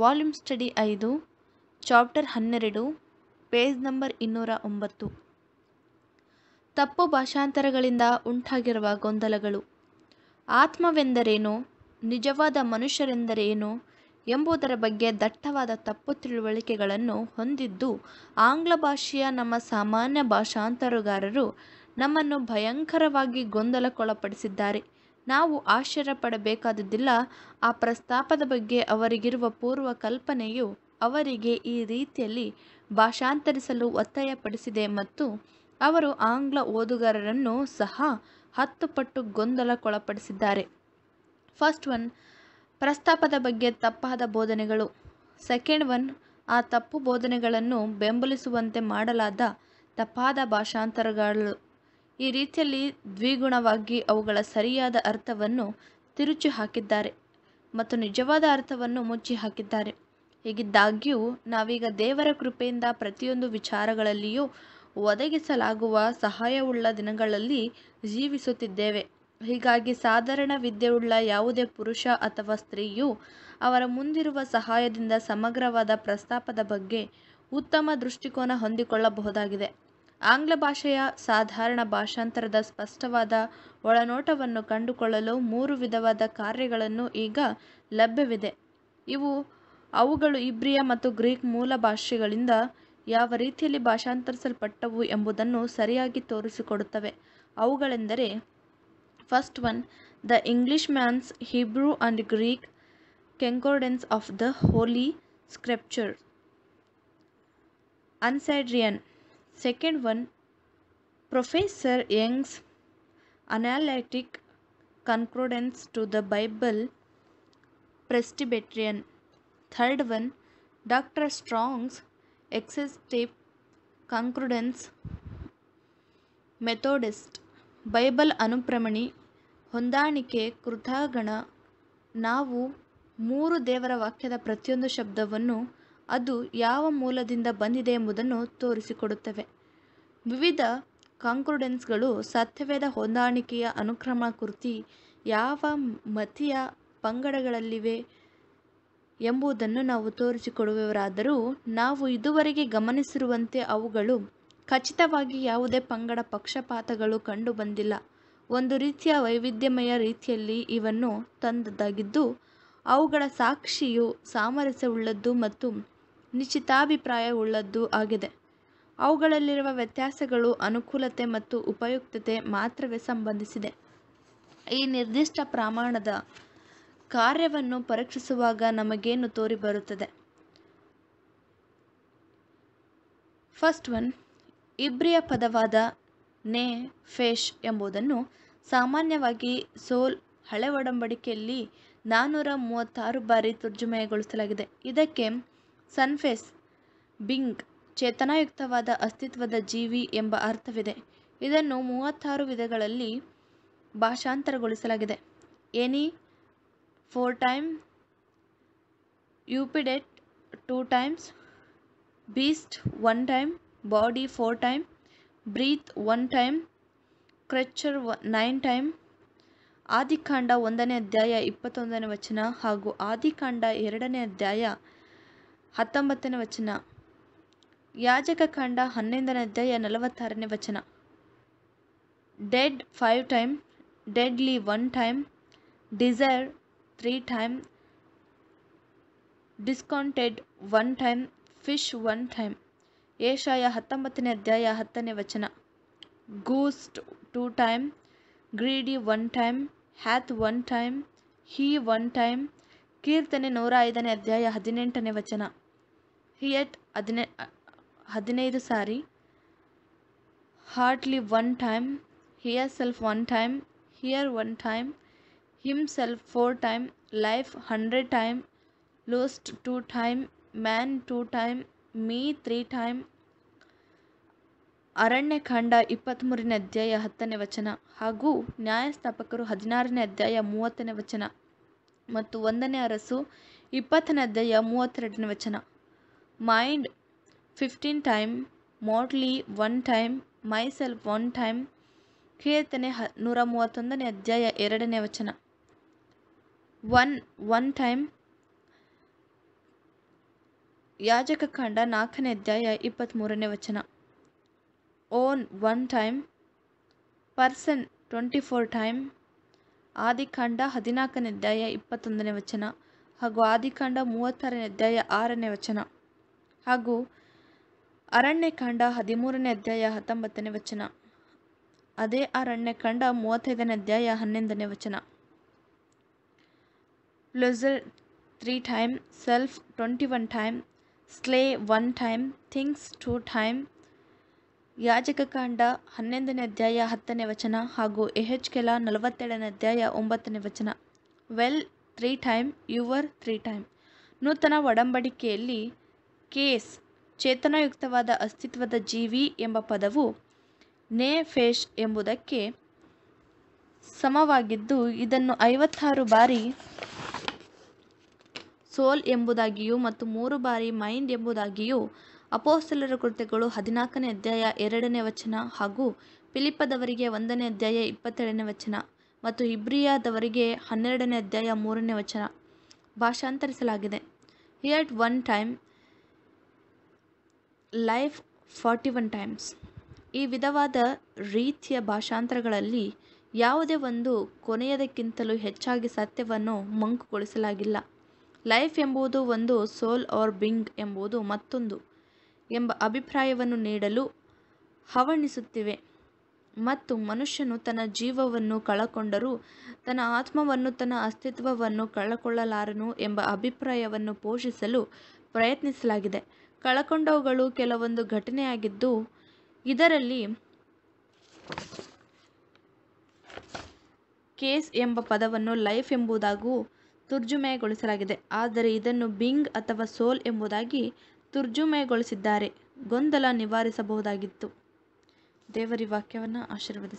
Volume study ಐದು chapter ಹನ್ನೆರಡು page number ಇನ್ನೂರ ಒಂಬತ್ತು ತಪ್ಪು ಭಾಷಾಂತರಗಳಿಂದ ಉಂಟಾಗಿರುವ ಗೊಂದಲಗಳು ಆತ್ಮವೆಂದರೇನು ನಿಜವಾದ ಮನುಷ್ಯರೆಂದರೇನು ಎಂಬುದರ ಬಗ್ಗೆ ದಟ್ಟವಾದ ತಪ್ಪು ತಿಳುವಳಿಕೆಗಳನ್ನು ಹೊಂದಿದ್ದು ಆಂಗ್ಲ ಭಾಷೆಯ ನಮ್ಮ ಸಾಮಾನ್ಯ ಭಾಷಾಂತರಗಾರರು ನಮ್ಮನ್ನು ಭಯಂಕರವಾಗಿ ಗೊಂದಲಕ್ಕೊಳಪಡಿಸಿದ್ದಾರೆ ನಾವು ಪಡಬೇಕಾದದ್ದಿಲ್ಲ ಆ ಪ್ರಸ್ತಾಪದ ಬಗ್ಗೆ ಅವರಿಗಿರುವ ಪೂರ್ವ ಕಲ್ಪನೆಯು ಅವರಿಗೆ ಈ ರೀತಿಯಲ್ಲಿ ಭಾಷಾಂತರಿಸಲು ಒತ್ತಾಯಪಡಿಸಿದೆ ಮತ್ತು ಅವರು ಆಂಗ್ಲ ಓದುಗಾರರನ್ನು ಸಹ ಹತ್ತು ಪಟ್ಟು ಗೊಂದಲಕ್ಕೊಳಪಡಿಸಿದ್ದಾರೆ ಫಸ್ಟ್ ಒನ್ ಪ್ರಸ್ತಾಪದ ಬಗ್ಗೆ ತಪ್ಪಾದ ಬೋಧನೆಗಳು ಸೆಕೆಂಡ್ ಒನ್ ಆ ತಪ್ಪು ಬೋಧನೆಗಳನ್ನು ಬೆಂಬಲಿಸುವಂತೆ ಮಾಡಲಾದ ತಪ್ಪಾದ ಭಾಷಾಂತರಗಳು ಈ ರೀತಿಯಲ್ಲಿ ದ್ವಿಗುಣವಾಗಿ ಅವುಗಳ ಸರಿಯಾದ ಅರ್ಥವನ್ನು ತಿರುಚಿ ಹಾಕಿದ್ದಾರೆ ಮತ್ತು ನಿಜವಾದ ಅರ್ಥವನ್ನು ಮುಚ್ಚಿ ಹಾಕಿದ್ದಾರೆ ಹೀಗಿದ್ದಾಗ್ಯೂ ನಾವೀಗ ದೇವರ ಕೃಪೆಯಿಂದ ಪ್ರತಿಯೊಂದು ವಿಚಾರಗಳಲ್ಲಿಯೂ ಒದಗಿಸಲಾಗುವ ಸಹಾಯವುಳ್ಳ ದಿನಗಳಲ್ಲಿ ಜೀವಿಸುತ್ತಿದ್ದೇವೆ ಹೀಗಾಗಿ ಸಾಧಾರಣ ವಿದ್ಯೆಯುಳ್ಳ ಯಾವುದೇ ಪುರುಷ ಅಥವಾ ಸ್ತ್ರೀಯು ಅವರ ಮುಂದಿರುವ ಸಹಾಯದಿಂದ ಸಮಗ್ರವಾದ ಪ್ರಸ್ತಾಪದ ಬಗ್ಗೆ ಉತ್ತಮ ದೃಷ್ಟಿಕೋನ ಹೊಂದಿಕೊಳ್ಳಬಹುದಾಗಿದೆ ಆಂಗ್ಲ ಭಾಷೆಯ ಸಾಧಾರಣ ಭಾಷಾಂತರದ ಸ್ಪಷ್ಟವಾದ ಒಳನೋಟವನ್ನು ಕಂಡುಕೊಳ್ಳಲು ಮೂರು ವಿಧವಾದ ಕಾರ್ಯಗಳನ್ನು ಈಗ ಲಭ್ಯವಿದೆ ಇವು ಅವುಗಳು ಇಬ್ರಿಯ ಮತ್ತು ಗ್ರೀಕ್ ಮೂಲ ಭಾಷೆಗಳಿಂದ ಯಾವ ರೀತಿಯಲ್ಲಿ ಭಾಷಾಂತರಿಸಲ್ಪಟ್ಟವು ಎಂಬುದನ್ನು ಸರಿಯಾಗಿ ತೋರಿಸಿಕೊಡುತ್ತವೆ ಅವುಗಳೆಂದರೆ first one the Englishman's Hebrew and Greek concordance of the holy scripture ಅನ್ಸೈಡ್ರಿಯನ್ second one professor Young's analytical concordance to the Bible Presbyterian third one doctor Strong's ಟೇಪ್ ಕಾಂಕ್ರೂಡೆನ್ಸ್ ಮೆಥೋಡಿಸ್ಟ್ ಬೈಬಲ್ ಅನುಪ್ರಮಣಿ ಹೊಂದಾಣಿಕೆ ಕೃತ ನಾವು ಮೂರು ದೇವರ ವಾಕ್ಯದ ಪ್ರತಿಯೊಂದು ಶಬ್ದವನ್ನು ಅದು ಯಾವ ಮೂಲದಿಂದ ಬಂದಿದೆ ಎಂಬುದನ್ನು ತೋರಿಸಿಕೊಡುತ್ತವೆ ವಿವಿಧ ಕಾಂಕ್ರೂಡೆನ್ಸ್ಗಳು ಸತ್ಯವೇದ ಹೊಂದಾಣಿಕೆಯ ಅನುಕ್ರಮ ಕೃತಿ ಯಾವ ಮತಿಯ ಪಂಗಡಗಳಲ್ಲಿವೆ ಎಂಬುದನ್ನು ನಾವು ತೋರಿಸಿಕೊಡುವವರಾದರೂ ನಾವು ಇದುವರೆಗೆ ಗಮನಿಸಿರುವಂತೆ ಅವುಗಳು ಖಚಿತವಾಗಿ ಯಾವುದೇ ಪಂಗಡ ಪಕ್ಷಪಾತಗಳು ಕಂಡುಬಂದಿಲ್ಲ ಒಂದು ರೀತಿಯ ವೈವಿಧ್ಯಮಯ ರೀತಿಯಲ್ಲಿ ಇವನ್ನು ತಂದದ್ದಾಗಿದ್ದು ಅವುಗಳ ಸಾಕ್ಷಿಯು ಸಾಮರಸ್ಯವುಳ್ಳದ್ದು ಮತ್ತು ನಿಶ್ಚಿತಾಭಿಪ್ರಾಯವುಳ್ಳದ್ದು ಆಗಿದೆ. ಅವುಗಳಲ್ಲಿರುವ ವ್ಯತ್ಯಾಸಗಳು ಅನುಕೂಲತೆ ಮತ್ತು ಉಪಯುಕ್ತತೆ ಮಾತ್ರವೇ ಸಂಬಂಧಿಸಿದೆ. ಈ ನಿರ್ದಿಷ್ಟ ಪ್ರಮಾಣದ ಕಾರ್ಯವನ್ನು ಪರೀಕ್ಷಿಸುವಾಗ ನಮಗೇನು ತೋರಿಬರುತ್ತದೆ? ಫಸ್ಟ್ ಒನ್ ಇಬ್ರಿಯ ಪದವಾದ ನೇ ಫೇಶ್ ಎಂಬುದನ್ನು ಸಾಮಾನ್ಯವಾಗಿ ಸೋಲ್ ಹಳೆ ಒಡಂಬಡಿಕೆಯಲ್ಲಿ ನಾನ್ನೂರ ಮೂವತ್ತಾರು ಬಾರಿ ತುರ್ಜುಮಯಗೊಳಿಸಲಾಗಿದೆ ಇದಕ್ಕೆ ಸನ್ಫೇಸ್ ಬಿಂಗ್ ಚೇತನಾಯುಕ್ತವಾದ ಅಸ್ತಿತ್ವದ ಜೀವಿ ಎಂಬ ಅರ್ಥವಿದೆ ಇದನ್ನು ಮೂವತ್ತಾರು ವಿಧಗಳಲ್ಲಿ ಭಾಷಾಂತರಗೊಳಿಸಲಾಗಿದೆ ಎನಿ ಫೋರ್ ಟೈಮ್ ಯುಪಿಡೆಟ್ two times beast one time body four time breath one time creature nine time ಆದಿಕಾಂಡ ಒಂದನೇ ಅಧ್ಯಾಯ ಇಪ್ಪತ್ತೊಂದನೇ ವಚನ ಹಾಗೂ ಆದಿಕಾಂಡ ಎರಡನೇ ಅಧ್ಯಾಯ ಹತ್ತೊಂಬತ್ತನೇ ವಚನ ಯಾಜಕ ಖಂಡ ಹನ್ನೊಂದನೇ ಅಧ್ಯಾಯ ನಲವತ್ತಾರನೇ ವಚನ dead five time deadly one time desire three time discounted one time fish one time ಏಷಾಯ ಹತ್ತೊಂಬತ್ತನೇ ಅಧ್ಯಾಯ ಹತ್ತನೇ ವಚನ ghost two time greedy one time hath one time he one time ಕೀರ್ತನೆ ನೂರ ಐದನೇ ಅಧ್ಯಾಯ ಹದಿನೆಂಟನೇ ವಚನ ಹಿಯಟ್ ಹದಿನೆ ಹದಿನೈದು ಸಾರಿ heartly one time herself one time her one time himself four time life hundred time lost two time man two time me three time ಅರಣ್ಯಕಾಂಡ ಇಪ್ಪತ್ತ್ಮೂರನೇ ಅಧ್ಯಾಯ ಹತ್ತನೇ ವಚನ ಹಾಗೂ ನ್ಯಾಯಸ್ಥಾಪಕರು ಹದಿನಾರನೇ ಅಧ್ಯಾಯ ಮೂವತ್ತನೇ ವಚನ ಮತ್ತು ಒಂದನೇ ಅರಸು ಇಪ್ಪತ್ತನೇ ಅಧ್ಯಾಯ ಮೂವತ್ತೆರಡನೇ ವಚನ mind fifteen time motley one time my one time ಕೀರ್ತನೆ ಹ ನೂರ ಮೂವತ್ತೊಂದನೇ ಅಧ್ಯಾಯ ಎರಡನೇ ವಚನ ಒನ್ ಒನ್ ಟೈಮ್ ಯಾಜಕ ಕಾಂಡ ನಾಲ್ಕನೇ ಅಧ್ಯಾಯ ಇಪ್ಪತ್ತ್ಮೂರನೇ ವಚನ own one time person twenty four time ಆದಿಕಾಂಡ ಹದಿನಾಲ್ಕನೇ ಅಧ್ಯಾಯ ಇಪ್ಪತ್ತೊಂದನೇ ವಚನ ಹಾಗೂ ಆದಿಕಾಂಡ ಮೂವತ್ತಾರನೇ ಅಧ್ಯಾಯ ಆರನೇ ವಚನ ಹಾಗೂ ಅರಣ್ಯಕಾಂಡ ಹದಿಮೂರನೇ ಅಧ್ಯಾಯ ಹತ್ತೊಂಬತ್ತನೇ ವಚನ ಅದೇ ಅರಣ್ಯಕಾಂಡ ಮೂವತ್ತೈದನೇ ಅಧ್ಯಾಯ ಹನ್ನೊಂದನೇ ವಚನ ಪ್ಲೊಸರ್ three time self twenty one time slay one time things two time ಯಾಜಕಕಾಂಡ ಹನ್ನೊಂದನೇ ಅಧ್ಯಾಯ ಹತ್ತನೇ ವಚನ ಹಾಗೂ ಎಹೆಚ್ಕೆಲ ನಲವತ್ತೇಳನೇ ಅಧ್ಯಾಯ ಒಂಬತ್ತನೇ ವಚನ well three time your three time ನೂತನ ಒಡಂಬಡಿಕೆಯಲ್ಲಿ ಕೇಸ್ ಚೇತನಯುಕ್ತವಾದ ಅಸ್ತಿತ್ವದ ಜೀವಿ ಎಂಬ ಪದವು ನೇ ಫೇಶ್ ಎಂಬುದಕ್ಕೆ ಸಮವಾಗಿದ್ದು ಇದನ್ನು ಐವತ್ತಾರು ಬಾರಿ ಸೋಲ್ ಎಂಬುದಾಗಿಯೂ ಮತ್ತು ಮೂರು ಬಾರಿ ಮೈಂಡ್ ಎಂಬುದಾಗಿಯೂ ಅಪೋಸ್ತಲರ ಕೃತ್ಯಗಳು ಹದಿನಾಲ್ಕನೇ ಅಧ್ಯಾಯ ಎರಡನೇ ವಚನ ಹಾಗೂ ಫಿಲಿಪ್ಪದವರಿಗೆ ಒಂದನೇ ಅಧ್ಯಾಯ ಇಪ್ಪತ್ತೆರಡನೇ ವಚನ ಮತ್ತು ಇಬ್ರಿಯಾದವರಿಗೆ ಹನ್ನೆರಡನೇ ಅಧ್ಯಾಯ ಮೂರನೇ ವಚನ ಭಾಷಾಂತರಿಸಲಾಗಿದೆ heart one time life forty one times ಈ ವಿಧವಾದ ರೀತಿಯ ಭಾಷಾಂತರಗಳಲ್ಲಿ ಯಾವುದೇ ಒಂದು ಕೊನೆಯದಕ್ಕಿಂತಲೂ ಹೆಚ್ಚಾಗಿ ಸತ್ಯವನ್ನು ಮಂಕುಗೊಳಿಸಲಾಗಿಲ್ಲ ಲೈಫ್ ಎಂಬುದು ಒಂದು ಸೋಲ್ ಆರ್ ಬಿಂಗ್ ಎಂಬುದು ಮತ್ತೊಂದು ಎಂಬ ಅಭಿಪ್ರಾಯವನ್ನು ನೀಡಲು ಹವಣಿಸುತ್ತಿವೆ ಮತ್ತು ಮನುಷ್ಯನು ತನ್ನ ಜೀವವನ್ನು ಕಳಕೊಂಡರೂ ತನ್ನ ಆತ್ಮವನ್ನು ತನ್ನ ಅಸ್ತಿತ್ವವನ್ನು ಕಳಕೊಳ್ಳಲಾರನು ಎಂಬ ಅಭಿಪ್ರಾಯವನ್ನು ಪೋಷಿಸಲು ಪ್ರಯತ್ನಿಸಲಾಗಿದೆ ಕಳಕೊಂಡವುಗಳು ಕೆಲವೊಂದು ಘಟನೆಯಾಗಿದ್ದು ಇದರಲ್ಲಿ ಕೇಸ್ ಎಂಬ ಪದವನ್ನು ಲೈಫ್ ಎಂಬುದಾಗೂ ತರ್ಜುಮೆಗೊಳಿಸಲಾಗಿದೆ ಆದರೆ ಇದನ್ನು ಬಿಂಗ್ ಅಥವಾ ಸೋಲ್ ಎಂಬುದಾಗಿ ತರ್ಜುಮೆಗೊಳಿಸಿದ್ದಾರೆ ಗೊಂದಲ ನಿವಾರಿಸಬಹುದಾಗಿತ್ತು ದೇವರಿ ವಾಕ್ಯವನ್ನು ಆಶೀರ್ವದಿಸಿ